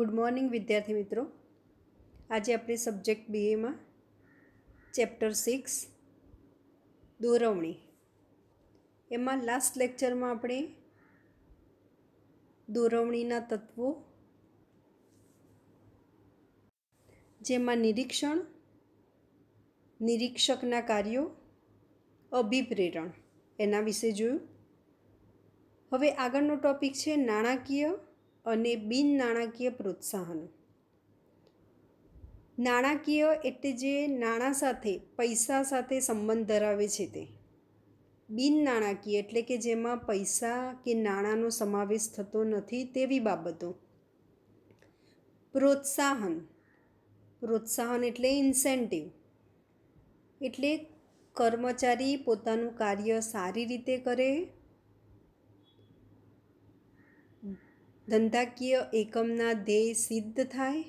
good morning વિદ્યાર્થી મિત્રો આજે આપણે સબ્જેક્ટ બીએમાં ચેપ્ટર સિક્સ દોરવણી એમાં લાસ્ટ લેક્ચરમાં આપણે દોરવણીના તત્વો જેમાં નિરીક્ષણ નિરીક્ષકના કાર્યો અભિપ્રેરણ એના વિશે જોયું હવે આગળનો ટોપિક છે નાણાકીય અને બિન નાણાકીય પ્રોત્સાહન નાણાકીય એટલે જે નાણાં સાથે પૈસા સાથે સંબંધ ધરાવે છે તે બિન નાણાકીય એટલે કે જેમાં પૈસા કે નાણાંનો સમાવેશ થતો નથી તેવી બાબતો પ્રોત્સાહન પ્રોત્સાહન એટલે ઇન્સેન્ટિવ એટલે કર્મચારી પોતાનું કાર્ય સારી રીતે કરે ધંધાકીય એકમના ધ્યેય સિદ્ધ થાય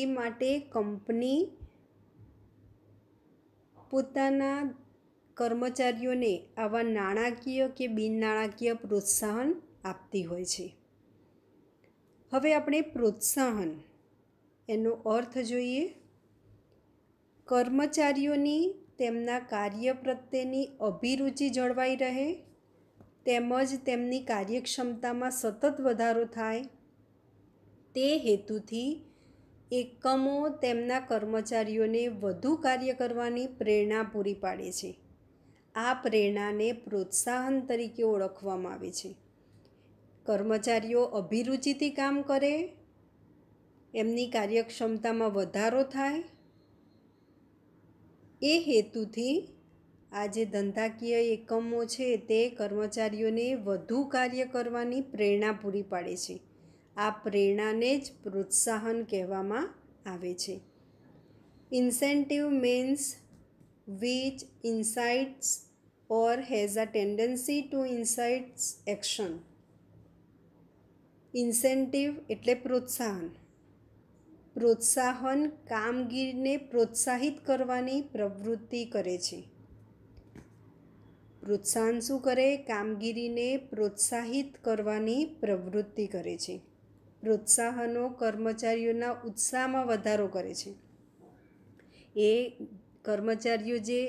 એ માટે કંપની પોતાના કર્મચારીઓને આવા નાણાકીય કે બિનનાણાકીય પ્રોત્સાહન આપતી હોય છે હવે આપણે પ્રોત્સાહન એનો અર્થ જોઈએ કર્મચારીઓની તેમના કાર્ય પ્રત્યેની અભિરુચિ જળવાઈ રહે તેમજ તેમની કાર્યક્ષમતામાં સતત વધારો થાય તે હેતુથી એકમો તેમના કર્મચારીઓને વધુ કાર્ય કરવાની પ્રેરણા પૂરી પાડે છે આ પ્રેરણાને પ્રોત્સાહન તરીકે ઓળખવામાં આવે છે કર્મચારીઓ અભિરુચિથી કામ કરે એમની કાર્યક્ષમતામાં વધારો થાય એ હેતુથી આ જે ધંધાકીય એકમો છે તે કર્મચારીઓને વધુ કાર્ય કરવાની પ્રેરણા પૂરી પાડે છે આ પ્રેરણાને જ પ્રોત્સાહન કહેવામાં આવે છે incentive means which incites or has a tendency to incites action incentive એટલે પ્રોત્સાહન પ્રોત્સાહન કામગીરીને પ્રોત્સાહિત કરવાની પ્રવૃત્તિ કરે છે પ્રોત્સાહન શું કરે કામગીરીને પ્રોત્સાહિત કરવાની પ્રવૃત્તિ કરે છે પ્રોત્સાહનો કર્મચારીઓના ઉત્સાહમાં વધારો કરે છે એ કર્મચારીઓ જે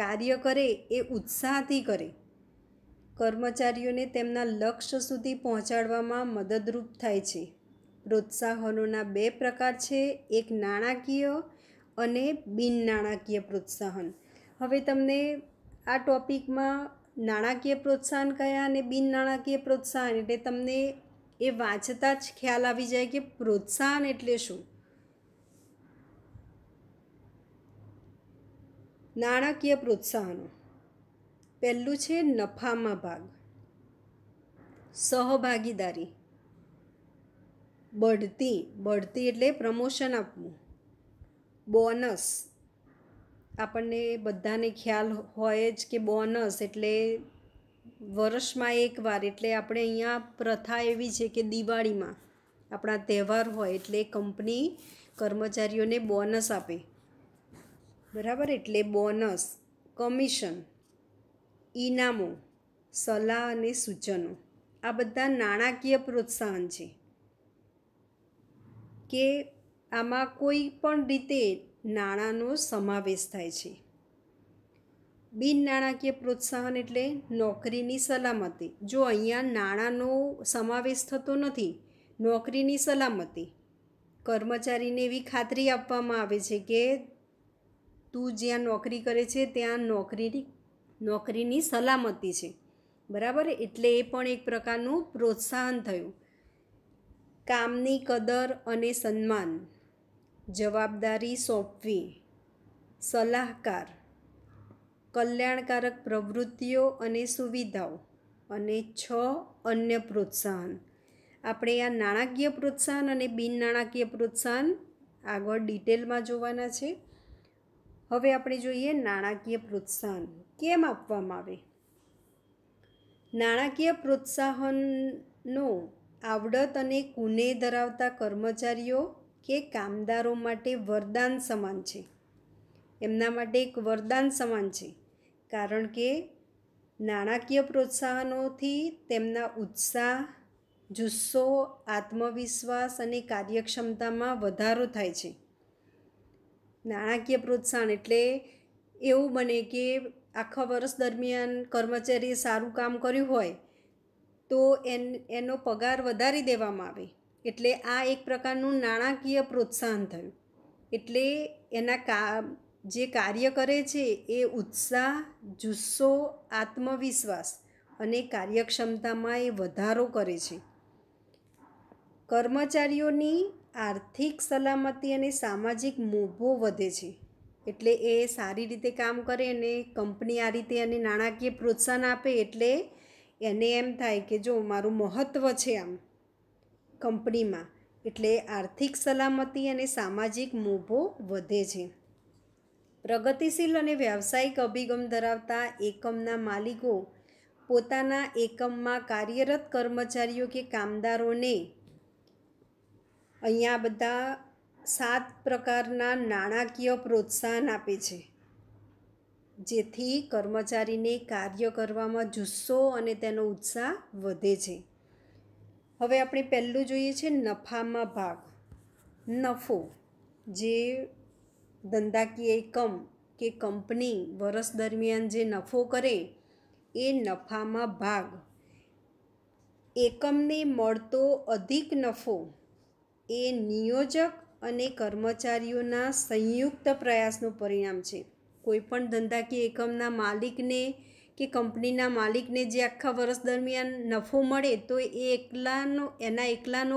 કાર્ય કરે એ ઉત્સાહથી કરે કર્મચારીઓને તેમના લક્ષ્ય સુધી પહોંચાડવામાં મદદરૂપ થાય છે પ્રોત્સાહનોના બે પ્રકાર છે એક નાણાકીય અને બિન નાણાકીય પ્રોત્સાહન હવે તમને આ ટૉપિકમાં નાણાકીય પ્રોત્સાહન કયા અને બિન નાણાકીય પ્રોત્સાહન એટલે તમને એ વાંચતા જ ખ્યાલ આવી જાય કે પ્રોત્સાહન એટલે શું નાણાકીય પ્રોત્સાહનો પહેલું છે નફામાં ભાગ સહભાગીદારી બઢતી બઢતી એટલે પ્રમોશન આપવું બોનસ આપણને બધાને ખ્યાલ હોય જ કે બોનસ એટલે વર્ષમાં એકવાર એટલે આપણે અહીંયા પ્રથા એવી છે કે દિવાળીમાં આપણા તહેવાર હોય એટલે કંપની કર્મચારીઓને બોનસ આપે બરાબર એટલે બોનસ કમિશન ઇનામો સલાહ અને સૂચનો આ બધા નાણાકીય પ્રોત્સાહન છે કે આમાં કોઈ પણ રીતે નાણાંનો સમાવેશ થાય છે બિન નાણાકીય પ્રોત્સાહન એટલે નોકરીની સલામતી જો અહીંયા નાણાંનો સમાવેશ થતો નથી નોકરીની સલામતી કર્મચારીને એવી ખાતરી આપવામાં આવે છે કે તું જ્યાં નોકરી કરે છે ત્યાં નોકરીની નોકરીની સલામતી છે બરાબર એટલે એ પણ એક પ્રકારનું પ્રોત્સાહન થયું કામની કદર અને સન્માન જવાબદારી સોંપવી સલાહકાર કલ્યાણકારક પ્રવૃત્તિઓ અને સુવિધાઓ અને છ અન્ય પ્રોત્સાહન આપણે આ નાણાકીય પ્રોત્સાહન અને બિન નાણાકીય પ્રોત્સાહન આગળ ડિટેલમાં જોવાના છે હવે આપણે જોઈએ નાણાકીય પ્રોત્સાહન કેમ આપવામાં આવે નાણાકીય પ્રોત્સાહનનો આવડત અને કુને ધરાવતા કર્મચારીઓ કે કામદારો માટે વરદાન સમાન છે એમના માટે એક વરદાન સમાન છે કારણ કે નાણાકીય પ્રોત્સાહનોથી તેમના ઉત્સાહ જુસ્સો આત્મવિશ્વાસ અને કાર્યક્ષમતામાં વધારો થાય છે નાણાકીય પ્રોત્સાહન એટલે એવું બને કે આખા વર્ષ દરમિયાન કર્મચારીએ સારું કામ કર્યું હોય તો એન એનો પગાર વધારી દેવામાં આવે એટલે આ એક પ્રકારનું નાણાકીય પ્રોત્સાહન થયું એટલે એના કા જે કાર્ય કરે છે એ ઉત્સાહ જુસ્સો આત્મવિશ્વાસ અને કાર્યક્ષમતામાં એ વધારો કરે છે કર્મચારીઓની આર્થિક સલામતી અને સામાજિક મોભો વધે છે એટલે એ સારી રીતે કામ કરે અને કંપની આ રીતે એને નાણાકીય પ્રોત્સાહન આપે એટલે એને એમ થાય કે જો મારું મહત્ત્વ છે આમ કંપનીમાં એટલે આર્થિક સલામતી અને સામાજિક મોભો વધે છે પ્રગતિશીલ અને વ્યાવસાયિક અભિગમ ધરાવતા એકમના માલિકો પોતાના એકમમાં કાર્યરત કર્મચારીઓ કે કામદારોને અહીંયા બધા સાત પ્રકારના નાણાકીય પ્રોત્સાહન આપે છે જેથી કર્મચારીને કાર્ય કરવામાં જુસ્સો અને તેનો ઉત્સાહ વધે છે હવે આપણે પહેલું જોઈએ છે નફામાં ભાગ નફો જે ધંધાકીય એકમ કે કંપની વર્ષ દરમિયાન જે નફો કરે એ નફામાં ભાગ એકમને મળતો અધિક નફો એ નિયોજક અને કર્મચારીઓના સંયુક્ત પ્રયાસનું પરિણામ છે કોઈપણ ધંધાકીય એકમના માલિકને કે કંપનીના માલિકને જે આખા વર્ષ દરમિયાન નફો મળે તો એ એકલાનો એના એકલાનો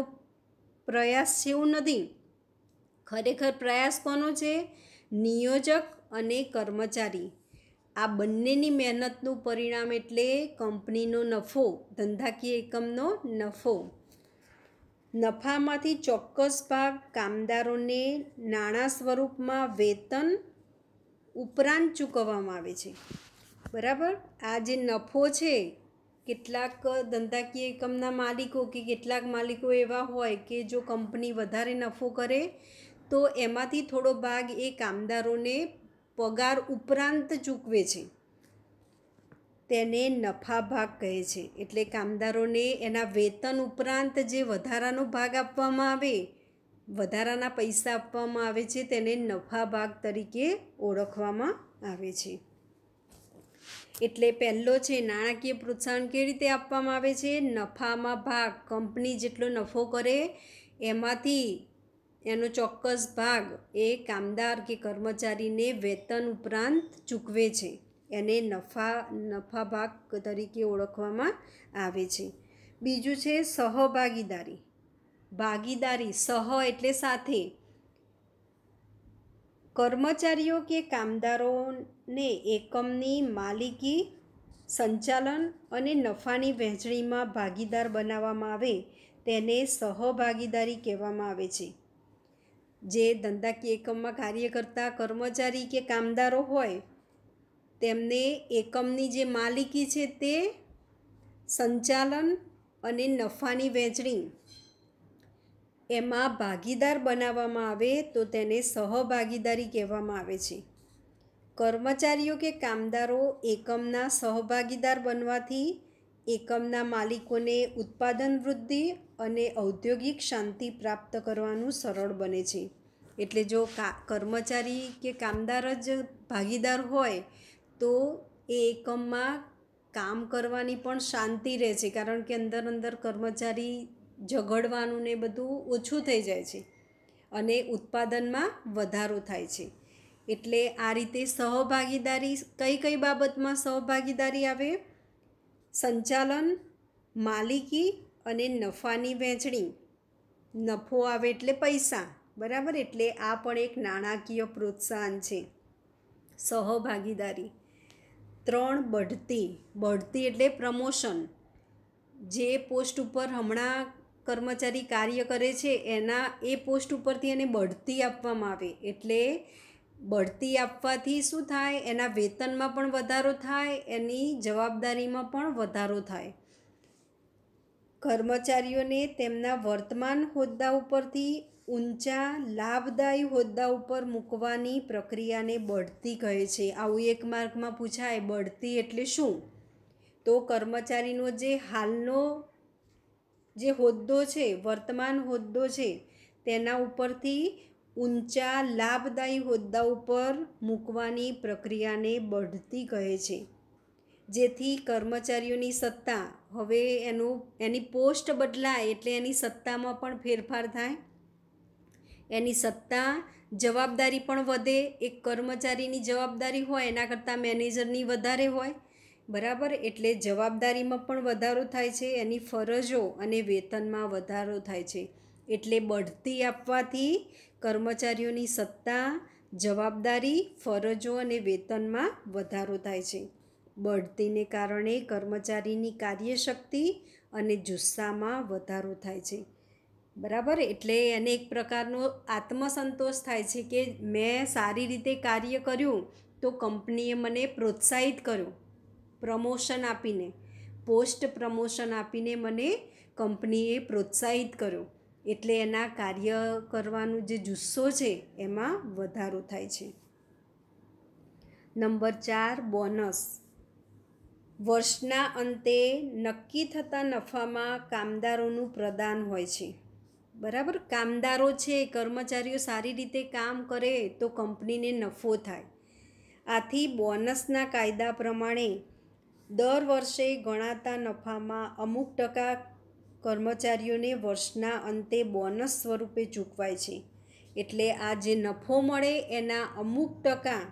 પ્રયાસ છે એવું નથી ખરેખર પ્રયાસ કોનો છે નિયોજક અને કર્મચારી આ બંનેની મહેનતનું પરિણામ એટલે કંપનીનો નફો ધંધાકીય એકમનો નફો નફામાંથી ચોક્કસ ભાગ કામદારોને નાણાં સ્વરૂપમાં વેતન ઉપરાંત ચૂકવવામાં આવે છે બરાબર આ જે નફો છે કેટલાક ધંધાકીય એકમના માલિકો કે કેટલાક માલિકો એવા હોય કે જો કંપની વધારે નફો કરે તો એમાંથી થોડો ભાગ એ કામદારોને પગાર ઉપરાંત ચૂકવે છે તેને નફા ભાગ કહે છે એટલે કામદારોને એના વેતન ઉપરાંત જે વધારાનો ભાગ આપવામાં આવે વધારાના પૈસા આપવામાં આવે છે તેને નફા ભાગ તરીકે ઓળખવામાં આવે છે એટલે પહેલો છે નાણાકીય પ્રોત્સાહન કેવી રીતે આપવામાં આવે છે નફામાં ભાગ કંપની જેટલો નફો કરે એમાંથી એનો ચોક્કસ ભાગ એ કામદાર કે કર્મચારીને વેતન ઉપરાંત ચૂકવે છે એને નફા નફા ભાગ તરીકે ઓળખવામાં આવે છે બીજું છે સહભાગીદારી ભાગીદારી સહ એટલે સાથે કર્મચારીઓ કે કામદારોને એકમની માલિકી સંચાલન અને નફાની વહેંચણીમાં ભાગીદાર બનાવવામાં આવે તેને સહભાગીદારી કહેવામાં આવે છે જે ધંધાકીય એકમમાં કાર્ય કરતા કર્મચારી કે કામદારો હોય તેમને એકમની જે માલિકી છે તે સંચાલન અને નફાની વહેંચણી એમાં ભાગીદાર બનાવવામાં આવે તો તેને સહભાગીદારી કહેવામાં આવે છે કર્મચારીઓ કે કામદારો એકમના સહભાગીદાર બનવાથી એકમના માલિકોને ઉત્પાદન વૃદ્ધિ અને ઔદ્યોગિક શાંતિ પ્રાપ્ત કરવાનું સરળ બને છે એટલે જો કર્મચારી કે કામદાર જ ભાગીદાર હોય તો એ એકમમાં કામ કરવાની પણ શાંતિ રહે છે કારણ કે અંદર અંદર કર્મચારી ઝઘડવાનું ને બધું ઓછું થઈ જાય છે અને ઉત્પાદનમાં વધારો થાય છે એટલે આ રીતે સહભાગીદારી કઈ કઈ બાબતમાં સહભાગીદારી આવે સંચાલન માલિકી અને નફાની વહેંચણી નફો આવે એટલે પૈસા બરાબર એટલે આ પણ એક નાણાકીય પ્રોત્સાહન છે સહભાગીદારી ત્રણ બઢતી બઢતી એટલે પ્રમોશન જે પોસ્ટ ઉપર હમણાં કર્મચારી કાર્ય કરે છે એના એ પોસ્ટ ઉપરથી એને બઢતી આપવામાં આવે એટલે બઢતી આપવાથી શું થાય એના વેતનમાં પણ વધારો થાય એની જવાબદારીમાં પણ વધારો થાય કર્મચારીઓને તેમના વર્તમાન હોદ્દા ઉપરથી ઊંચા લાભદાયી હોદ્દા ઉપર મૂકવાની પ્રક્રિયાને બઢતી કહે છે આવું એક માર્કમાં પૂછાય બઢતી એટલે શું તો કર્મચારીનો જે હાલનો જે હોદ્દો છે વર્તમાન હોદ્દો છે તેના ઉપરથી ઊંચા લાભદાયી હોદ્દા ઉપર મૂકવાની પ્રક્રિયાને બઢતી કહે છે જેથી કર્મચારીઓની સત્તા હવે એનું એની પોસ્ટ બદલાય એટલે એની સત્તામાં પણ ફેરફાર થાય એની સત્તા જવાબદારી પણ વધે એક કર્મચારીની જવાબદારી હોય એના કરતાં મેનેજરની વધારે હોય બરાબર એટલે જવાબદારીમાં પણ વધારો થાય છે એની ફરજો અને વેતનમાં વધારો થાય છે એટલે બઢતી આપવાથી કર્મચારીઓની સત્તા જવાબદારી ફરજો અને વેતનમાં વધારો થાય છે બઢતીને કારણે કર્મચારીની કાર્યશક્તિ અને જુસ્સામાં વધારો થાય છે બરાબર એટલે એને એક પ્રકારનો આત્મસંતોષ થાય છે કે મેં સારી રીતે કાર્ય કર્યું તો કંપનીએ મને પ્રોત્સાહિત કર્યું પ્રમોશન આપીને પોસ્ટ પ્રમોશન આપીને મને કંપનીએ પ્રોત્સાહિત કર્યો એટલે એના કાર્ય કરવાનું જે જુસ્સો છે એમાં વધારો થાય છે નંબર ચાર બોનસ વર્ષના અંતે નક્કી થતા નફામાં કામદારોનું પ્રદાન હોય છે બરાબર કામદારો છે કર્મચારીઓ સારી રીતે કામ કરે તો કંપનીને નફો થાય આથી બોનસના કાયદા પ્રમાણે દર વર્ષે ગણાતા નફામાં અમુક ટકા કર્મચારીઓને વર્ષના અંતે બોનસ સ્વરૂપે ચૂકવાય છે એટલે આ જે નફો મળે એના અમુક ટકા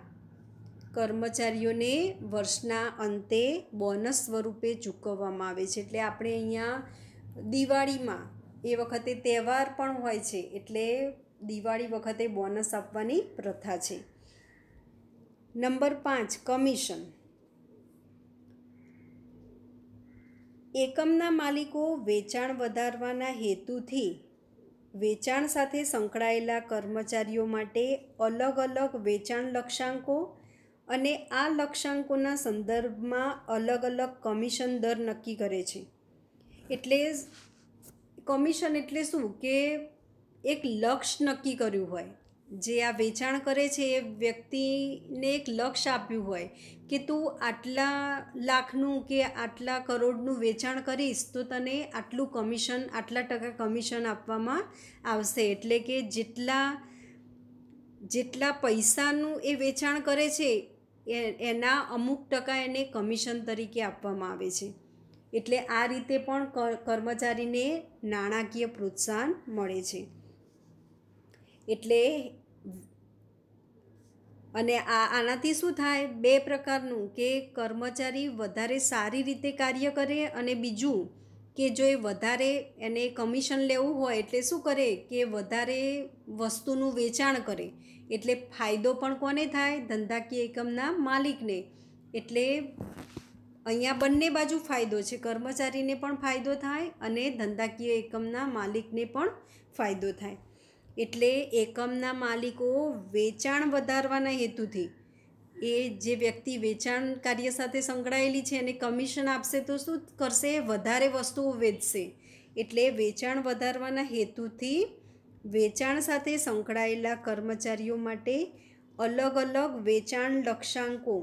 કર્મચારીઓને વર્ષના અંતે બોનસ સ્વરૂપે ચૂકવવામાં આવે છે એટલે આપણે અહીંયા દિવાળીમાં એ વખતે તહેવાર પણ હોય છે એટલે દિવાળી વખતે બોનસ આપવાની પ્રથા છે નંબર પાંચ કમિશન એકમના માલિકો વેચાણ વધારવાના હેતુથી વેચાણ સાથે સંકળાયેલા કર્મચારીઓ માટે અલગ અલગ વેચાણ લક્ષ્યાંકો અને આ લક્ષ્યાંકોના સંદર્ભમાં અલગ અલગ કમિશન દર નક્કી કરે છે એટલે કમિશન એટલે શું કે એક લક્ષ્ય નક્કી કર્યું હોય જે આ વેચાણ કરે છે એ વ્યક્તિને એક લક્ષ્ય આપ્યું હોય કે તું આટલા લાખનું કે આટલા કરોડનું વેચાણ કરીશ તો તને આટલું કમિશન આટલા ટકા કમિશન આપવામાં આવશે એટલે કે જેટલા જેટલા પૈસાનું એ વેચાણ કરે છે એના અમુક ટકા એને કમિશન તરીકે આપવામાં આવે છે એટલે આ રીતે પણ કર્મચારીને નાણાકીય પ્રોત્સાહન મળે છે એટલે અને આ આનાથી શું થાય બે પ્રકારનું કે કર્મચારી વધારે સારી રીતે કાર્ય કરે અને બીજું કે જો એ વધારે એને કમિશન લેવું હોય એટલે શું કરે કે વધારે વસ્તુનું વેચાણ કરે એટલે ફાયદો પણ કોને થાય ધંધાકીય એકમના માલિકને એટલે અહીંયા બંને બાજુ ફાયદો છે કર્મચારીને પણ ફાયદો થાય અને ધંધાકીય એકમના માલિકને પણ ફાયદો થાય એટલે એકમના માલિકો વેચાણ વધારવાના હેતુથી એ જે વ્યક્તિ વેચાણ કાર્ય સાથે સંકળાયેલી છે એને કમિશન આપશે તો શું કરશે વધારે વસ્તુઓ વેચશે એટલે વેચાણ વધારવાના હેતુથી વેચાણ સાથે સંકળાયેલા કર્મચારીઓ માટે અલગ અલગ વેચાણ લક્ષ્યાંકો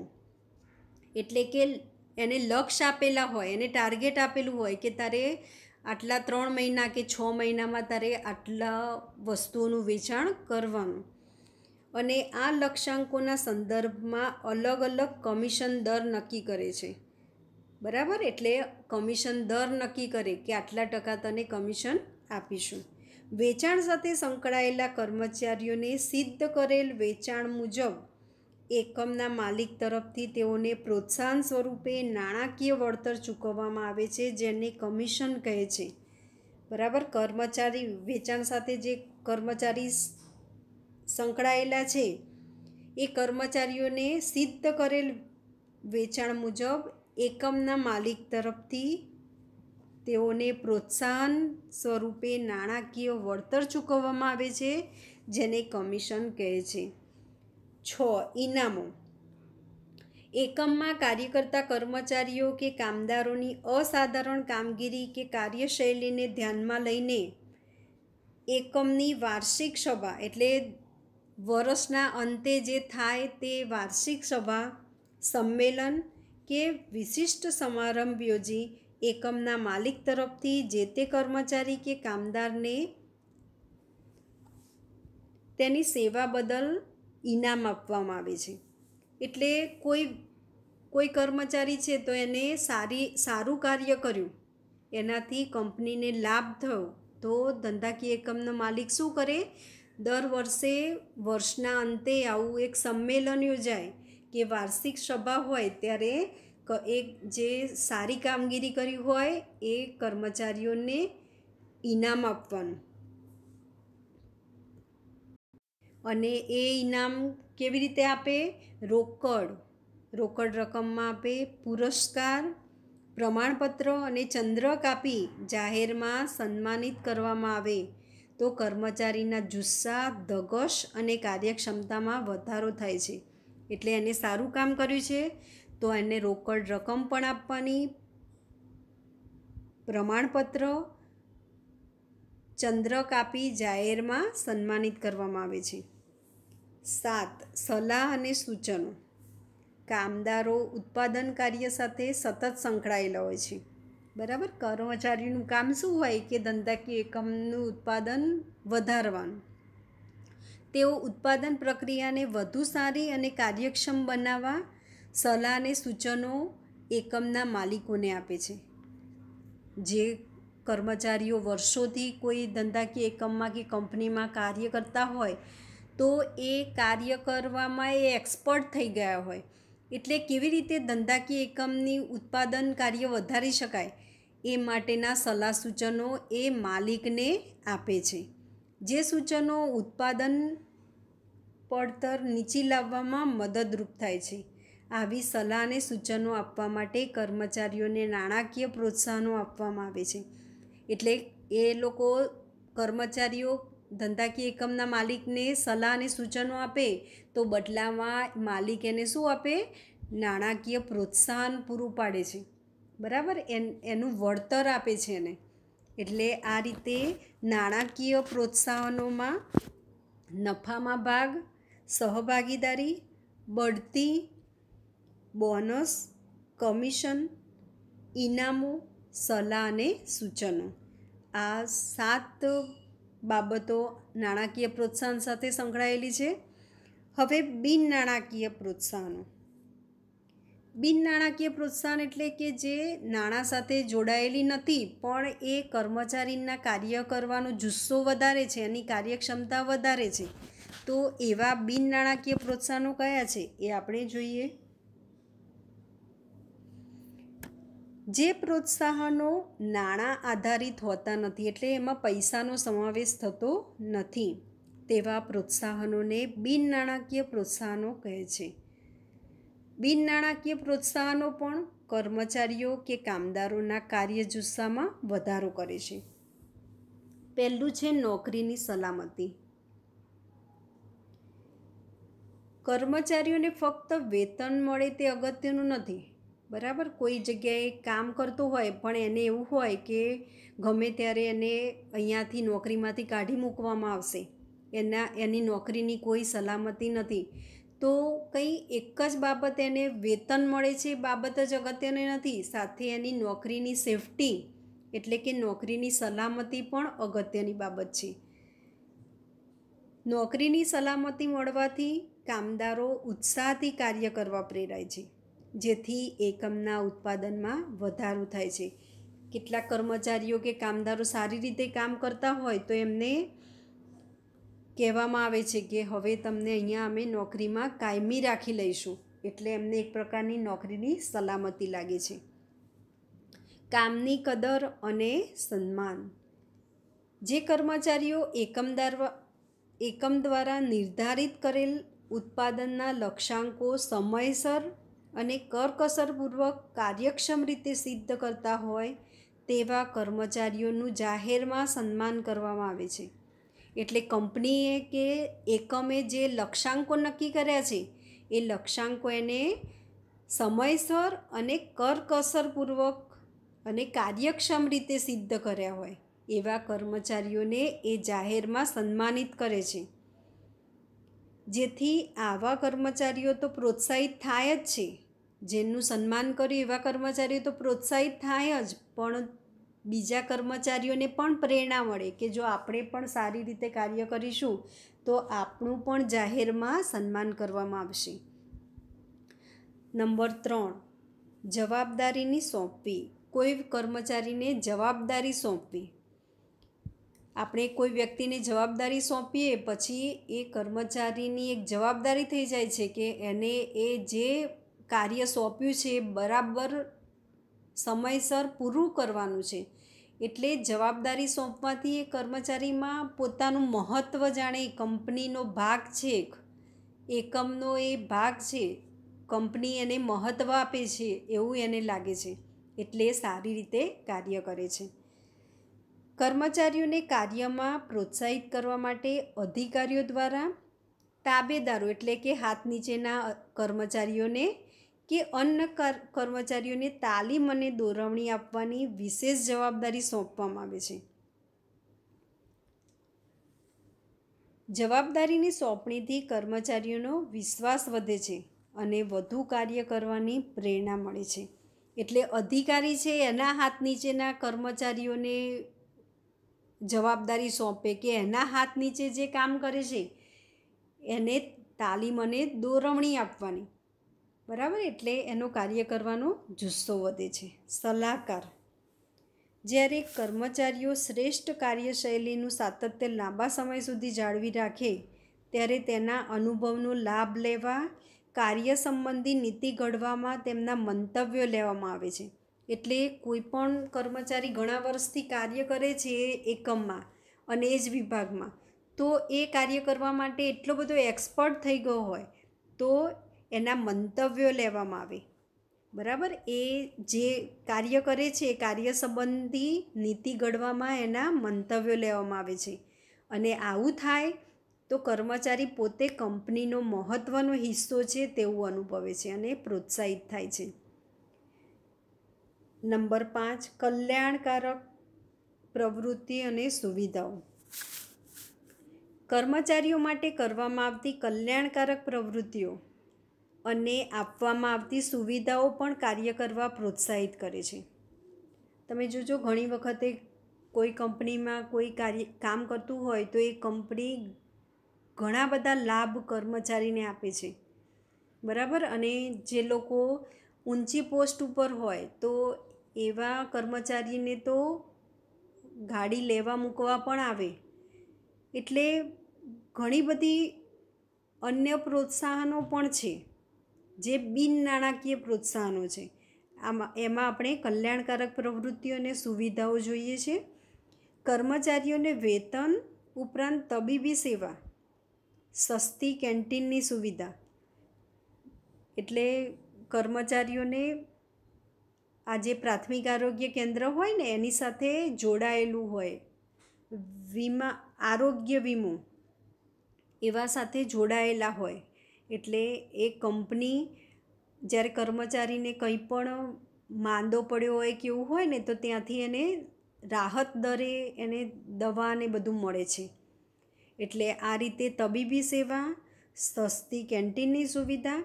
એટલે કે એને લક્ષ્ય આપેલા હોય એને ટાર્ગેટ આપેલું હોય કે તારે આટલા ત્રણ મહિના કે છ મહિનામાં તારે આટલા વસ્તુઓનું વેચાણ કરવાનું અને આ લક્ષ્યાંકોના સંદર્ભમાં અલગ અલગ કમિશન દર નક્કી કરે છે બરાબર એટલે કમિશન દર નક્કી કરે કે આટલા ટકા તને કમિશન આપીશું વેચાણ સાથે સંકળાયેલા કર્મચારીઓને સિદ્ધ કરેલ વેચાણ મુજબ એકમના માલિક તરફથી તેઓને પ્રોત્સાહન સ્વરૂપે નાણાકીય વળતર ચૂકવવામાં આવે છે જેને કમિશન કહે છે બરાબર કર્મચારી વેચાણ સાથે જે કર્મચારી સંકળાયેલા છે એ કર્મચારીઓને સિદ્ધ કરેલ વેચાણ મુજબ એકમના માલિક તરફથી તેઓને પ્રોત્સાહન સ્વરૂપે નાણાકીય વળતર ચૂકવવામાં આવે છે જેને કમિશન કહે છે છ ઇનામો એકમમાં કાર્ય કરતા કર્મચારીઓ કે કામદારોની અસાધારણ કામગીરી કે કાર્યશૈલીને ધ્યાનમાં લઈને એકમની વાર્ષિક સભા એટલે વર્ષના અંતે જે થાય તે વાર્ષિક સભા સંમેલન કે વિશિષ્ટ સમારંભ યોજી એકમના માલિક તરફથી જે તે કર્મચારી કે કામદારને તેની સેવા બદલ ઇનામ આપવામાં આવે છે એટલે કોઈ કોઈ કર્મચારી છે તો એને સારી સારું કાર્ય કર્યું એનાથી કંપનીને લાભ થયો તો ધંધાકીય એકમનો માલિક શું કરે દર વર્ષે વર્ષના અંતે આવું એક સંમેલન યોજાય કે વાર્ષિક સભા હોય ત્યારે એક જે સારી કામગીરી કરી હોય એ કર્મચારીઓને ઇનામ આપવાનું અને એ ઇનામ કેવી રીતે આપે રોકડ રોકડ રકમમાં આપે પુરસ્કાર પ્રમાણપત્ર અને ચંદ્રક આપી જાહેરમાં સન્માનિત કરવામાં આવે તો કર્મચારીના જુસ્સા ધગશ અને કાર્યક્ષમતામાં વધારો થાય છે એટલે એને સારું કામ કર્યું છે તો એને રોકડ રકમ પણ આપવાની પ્રમાણપત્ર ચંદ્રક આપી જાહેરમાં સન્માનિત કરવામાં આવે છે સાત સલાહ અને સૂચનો કામદારો ઉત્પાદન કાર્ય સાથે સતત સંકળાયેલા હોય છે બરાબર કર્મચારીનું કામ શું હોય કે ધંધાકીય એકમનું ઉત્પાદન વધારવાનું તેઓ ઉત્પાદન પ્રક્રિયાને વધુ સારી અને કાર્યક્ષમ બનાવવા સલાહ અને સૂચનો એકમના માલિકોને આપે છે જે કર્મચારીઓ વર્ષોથી કોઈ ધંધાકીય એકમમાં કે કંપનીમાં કાર્ય કરતા હોય તો એ કાર્ય કરવામાં એ એક્સપર્ટ થઈ ગયા હોય એટલે કેવી રીતે ધંધાકીય એકમની ઉત્પાદન કાર્ય વધારી શકાય એ માટેના સલાહ સૂચનો એ માલિકને આપે છે જે સૂચનો ઉત્પાદન પડતર નીચી લાવવામાં મદદરૂપ થાય છે આવી સલાહ અને સૂચનો આપવા માટે કર્મચારીઓને નાણાકીય પ્રોત્સાહનો આપવામાં આવે છે એટલે એ લોકો કર્મચારીઓ ધંધાકીય એકમના માલિકને સલાહ અને સૂચનો આપે તો બદલામાં માલિક એને શું આપે નાણાકીય પ્રોત્સાહન પૂરું પાડે છે બરાબર એન એનું વળતર આપે છે એને એટલે આ રીતે નાણાકીય પ્રોત્સાહનોમાં નફામાં ભાગ સહભાગીદારી બઢતી બોનસ કમિશન ઇનામો સલાહ અને સૂચનો આ સાત બાબતો નાણાકીય પ્રોત્સાહન સાથે સંકળાયેલી છે હવે બિન નાણાકીય પ્રોત્સાહનો બિન નાણાકીય પ્રોત્સાહન એટલે કે જે નાણાં સાથે જોડાયેલી નથી પણ એ કર્મચારીના કાર્ય કરવાનો જુસ્સો વધારે છે એની કાર્યક્ષમતા વધારે છે તો એવા બિન નાણાકીય પ્રોત્સાહનો કયા છે એ આપણે જોઈએ જે પ્રોત્સાહનો નાણાં આધારિત હોતા નથી એટલે એમાં પૈસાનો સમાવેશ થતો નથી તેવા પ્રોત્સાહનોને બિન નાણાકીય પ્રોત્સાહનો કહે છે બિન નાણાકીય પ્રોત્સાહનો પણ કર્મચારીઓ કે કામદારોના કાર્ય જુસ્સામાં વધારો કરે છે પહેલું છે નોકરીની સલામતી કર્મચારીઓને ફક્ત વેતન મળે તે અગત્યનું નથી બરાબર કોઈ જગ્યાએ કામ કરતો હોય પણ એને એવું હોય કે ગમે ત્યારે એને અહીંયાથી નોકરીમાંથી કાઢી મૂકવામાં આવશે એના એની નોકરીની કોઈ સલામતી નથી તો કંઈ એક જ બાબત એને વેતન મળે છે બાબત જ અગત્યને નથી સાથે એની નોકરીની સેફટી એટલે કે નોકરીની સલામતી પણ અગત્યની બાબત છે નોકરીની સલામતી મળવાથી કામદારો ઉત્સાહથી કાર્ય કરવા પ્રેરાય છે જેથી એકમના ઉત્પાદનમાં વધારો થાય છે કેટલાક કર્મચારીઓ કે કામદારો સારી રીતે કામ કરતા હોય તો એમને કહેવામાં આવે છે કે હવે તમને અહીંયા અમે નોકરીમાં કાયમી રાખી લઈશું એટલે એમને એક પ્રકારની નોકરીની સલામતી લાગે છે કામની કદર અને સન્માન જે કર્મચારીઓ એકમદાર એકમ દ્વારા નિર્ધારિત કરેલ ઉત્પાદનના લક્ષ્યાંકો સમયસર અને કરકસરપૂર્વક કાર્યક્ષમ રીતે સિદ્ધ કરતા હોય તેવા કર્મચારીઓનું જાહેરમાં સન્માન કરવામાં આવે છે એટલે કંપનીએ કે એકમે જે લક્ષ્યાંકો નક્કી કર્યા છે એ લક્ષ્યાંકો એને સમયસર અને કરકસરપૂર્વક અને કાર્યક્ષમ રીતે સિદ્ધ કર્યા હોય એવા કર્મચારીઓને એ જાહેરમાં સન્માનિત કરે છે જેથી આવા કર્મચારીઓ તો પ્રોત્સાહિત થાય જ છે જેનું સન્માન કર્યું એવા કર્મચારીઓ તો પ્રોત્સાહિત થાય જ પણ બીજા કર્મચારીઓને પણ પ્રેરણા મળે કે જો આપણે પણ સારી રીતે કાર્ય કરીશું તો આપણું પણ જાહેરમાં સન્માન કરવામાં આવશે નંબર ત્રણ જવાબદારીની સોંપવી કોઈ કર્મચારીને જવાબદારી સોંપવી આપણે કોઈ વ્યક્તિને જવાબદારી સોંપીએ પછી એ કર્મચારીની એક જવાબદારી થઈ જાય છે કે એને એ જે કાર્ય સોંપ્યું છે બરાબર સમયસર પૂરું કરવાનું છે એટલે જવાબદારી સોંપવાથી એ કર્મચારીમાં પોતાનું મહત્ત્વ જાણે કંપનીનો ભાગ છે એકમનો એ ભાગ છે કંપની એને મહત્ત્વ આપે છે એવું એને લાગે છે એટલે સારી રીતે કાર્ય કરે છે કર્મચારીઓને કાર્યમાં પ્રોત્સાહિત કરવા માટે અધિકારીઓ દ્વારા તાબેદારો એટલે કે હાથ નીચેના કર્મચારીઓને કે અન્ન કર્મચારીઓને તાલીમ અને દોરવણી આપવાની વિશેષ જવાબદારી સોંપવામાં આવે છે જવાબદારીની સોંપણીથી કર્મચારીઓનો વિશ્વાસ વધે છે અને વધુ કાર્ય કરવાની પ્રેરણા મળે છે એટલે અધિકારી છે એના હાથ નીચેના કર્મચારીઓને જવાબદારી સોંપે કે એના હાથ નીચે જે કામ કરે છે એને તાલીમ અને દોરવણી આપવાની બરાબર એટલે એનો કાર્ય કરવાનો જુસ્સો વધે છે સલાહકાર જ્યારે કર્મચારીઓ શ્રેષ્ઠ કાર્યશૈલીનું સાતત્ય લાંબા સમય સુધી જાળવી રાખે ત્યારે તેના અનુભવનો લાભ લેવા કાર્ય સંબંધી નીતિ ઘડવામાં તેમના મંતવ્યો લેવામાં આવે છે એટલે કોઈ પણ કર્મચારી ઘણા વર્ષથી કાર્ય કરે છે એકમમાં અને એ જ વિભાગમાં તો એ કાર્ય કરવા માટે એટલો બધો એક્સપર્ટ થઈ ગયો હોય તો એના મંતવ્યો લેવામાં આવે બરાબર એ જે કાર્ય કરે છે એ કાર્ય સંબંધી નીતિ ઘડવામાં એના મંતવ્યો લેવામાં આવે છે અને આવું થાય તો કર્મચારી પોતે કંપનીનો મહત્ત્વનો હિસ્સો છે તેવું અનુભવે છે અને પ્રોત્સાહિત થાય છે નંબર પાંચ કલ્યાણકારક પ્રવૃત્તિ અને સુવિધાઓ કર્મચારીઓ માટે કરવામાં આવતી કલ્યાણકારક પ્રવૃત્તિઓ અને આપવામાં આવતી સુવિધાઓ પણ કાર્ય કરવા પ્રોત્સાહિત કરે છે તમે જોજો ઘણી વખતે કોઈ કંપનીમાં કોઈ કાર્ય કામ કરતું હોય તો એ કંપની ઘણા બધા લાભ કર્મચારીને આપે છે બરાબર અને જે લોકો ઊંચી પોસ્ટ ઉપર હોય તો એવા કર્મચારીને તો ગાડી લેવા મૂકવા પણ આવે એટલે ઘણી બધી અન્ય પ્રોત્સાહનો પણ છે જે બિન નાણાકીય પ્રોત્સાહનો છે આમાં એમાં આપણે કલ્યાણકારક પ્રવૃત્તિઓ અને સુવિધાઓ જોઈએ છે કર્મચારીઓને વેતન ઉપરાંત તબીબી સેવા સસ્તી કેન્ટીનની સુવિધા એટલે કર્મચારીઓને આ જે પ્રાથમિક આરોગ્ય કેન્દ્ર હોય ને એની સાથે જોડાયેલું હોય વીમા આરોગ્ય વીમો એવા સાથે જોડાયેલા હોય એટલે એ કંપની જ્યારે કર્મચારીને કંઈ પણ માંદો પડ્યો હોય કે એવું હોય ને તો ત્યાંથી એને રાહત દરે એને દવા ને બધું મળે છે એટલે આ રીતે તબીબી સેવા સસ્તી કેન્ટીનની સુવિધા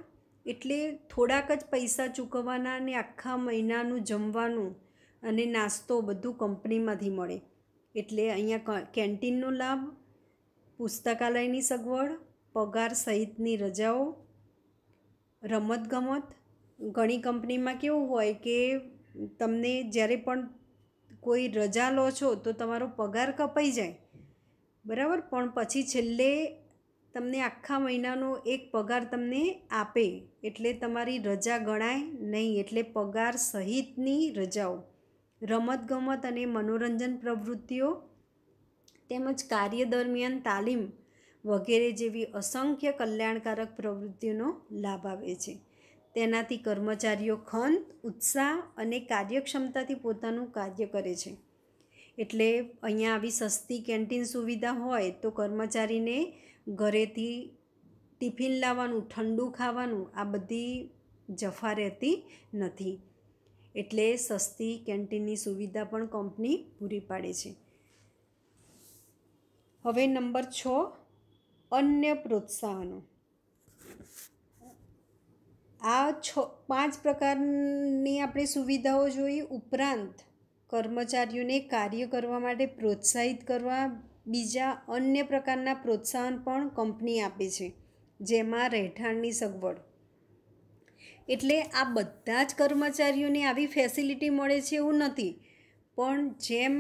એટલે થોડાક જ પૈસા ચૂકવવાના ને આખા મહિનાનું જમવાનું અને નાસ્તો બધું કંપનીમાંથી મળે એટલે અહીંયા કેન્ટીનનો લાભ પુસ્તકાલયની સગવડ પગાર સહિતની રજાઓ રમતગમત ઘણી કંપનીમાં કેવું હોય કે તમને જ્યારે પણ કોઈ રજા લો છો તો તમારો પગાર કપાઈ જાય બરાબર પણ પછી છેલ્લે તમને આખા મહિનાનો એક પગાર તમને આપે એટલે તમારી રજા ગણાય નહીં એટલે પગાર સહિતની રજાઓ રમતગમત અને મનોરંજન પ્રવૃત્તિઓ તેમજ કાર્ય દરમિયાન તાલીમ વગેરે જેવી અસંખ્ય કલ્યાણકારક પ્રવૃત્તિઓનો લાભ આવે છે તેનાથી કર્મચારીઓ ખંત ઉત્સાહ અને કાર્યક્ષમતાથી પોતાનું કાર્ય કરે છે એટલે અહીંયા આવી સસ્તી કેન્ટીન સુવિધા હોય તો કર્મચારીને ઘરેથી ટિફિન લાવવાનું ઠંડુ ખાવાનું આ બધી જફા રહેતી નથી એટલે સસ્તી કેન્ટીનની સુવિધા પણ કંપની પૂરી પાડે છે હવે નંબર છ અન્ય પ્રોત્સાહનો આ છ પાંચ પ્રકારની આપણે સુવિધાઓ જોઈ ઉપરાંત કર્મચારીઓને કાર્ય કરવા માટે પ્રોત્સાહિત કરવા બીજા અન્ય પ્રકારના પ્રોત્સાહન પણ કંપની આપે છે જેમાં રહેઠાણની સગવડ એટલે આ બધા જ કર્મચારીઓને આવી ફેસિલિટી મળે છે એવું નથી પણ જેમ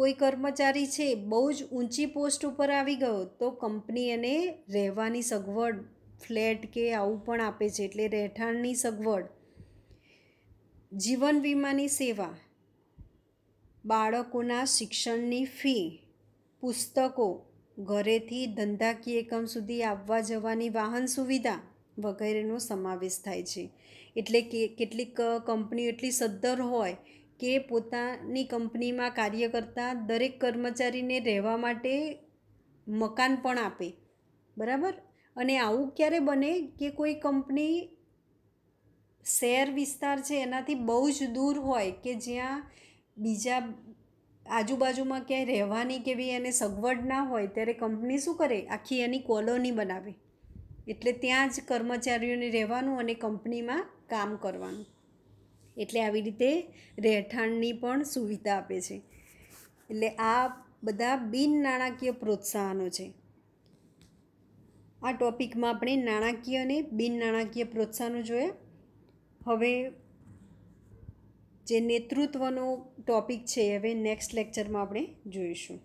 કોઈ કર્મચારી છે બહુ જ ઊંચી પોસ્ટ ઉપર આવી ગયો તો કંપની એને રહેવાની સગવડ ફ્લેટ કે આવું પણ આપે છે એટલે રહેઠાણની સગવડ જીવન વીમાની સેવા બાળકોના શિક્ષણની ફી પુસ્તકો ઘરેથી ધંધાકીય એકમ સુધી આવવા જવાની વાહન સુવિધા વગેરેનો સમાવેશ થાય છે એટલે કે કેટલીક કંપનીઓ એટલી સદ્ધર હોય કે પોતાની કંપનીમાં કાર્ય કરતા દરેક કર્મચારીને રહેવા માટે મકાન પણ આપે બરાબર અને આવું ક્યારે બને કે કોઈ કંપની શહેર વિસ્તાર છે એનાથી બહુ જ દૂર હોય કે જ્યાં બીજા આજુબાજુમાં ક્યાંય રહેવાની કે કેવી એને સગવડ ના હોય ત્યારે કંપની શું કરે આખી એની કોલોની બનાવે એટલે ત્યાં જ કર્મચારીઓને રહેવાનું અને કંપનીમાં કામ કરવાનું એટલે આવી રીતે રહેઠાણની પણ સુવિધા આપે છે એટલે આ બધા બિન નાણાકીય પ્રોત્સાહનો છે આ ટૉપિકમાં આપણે નાણાકીય અને બિન નાણાકીય પ્રોત્સાહનો જોયા હવે જે નેતૃત્વનો ટૉપિક છે હવે નેક્સ્ટ લેક્ચરમાં આપણે જોઈશું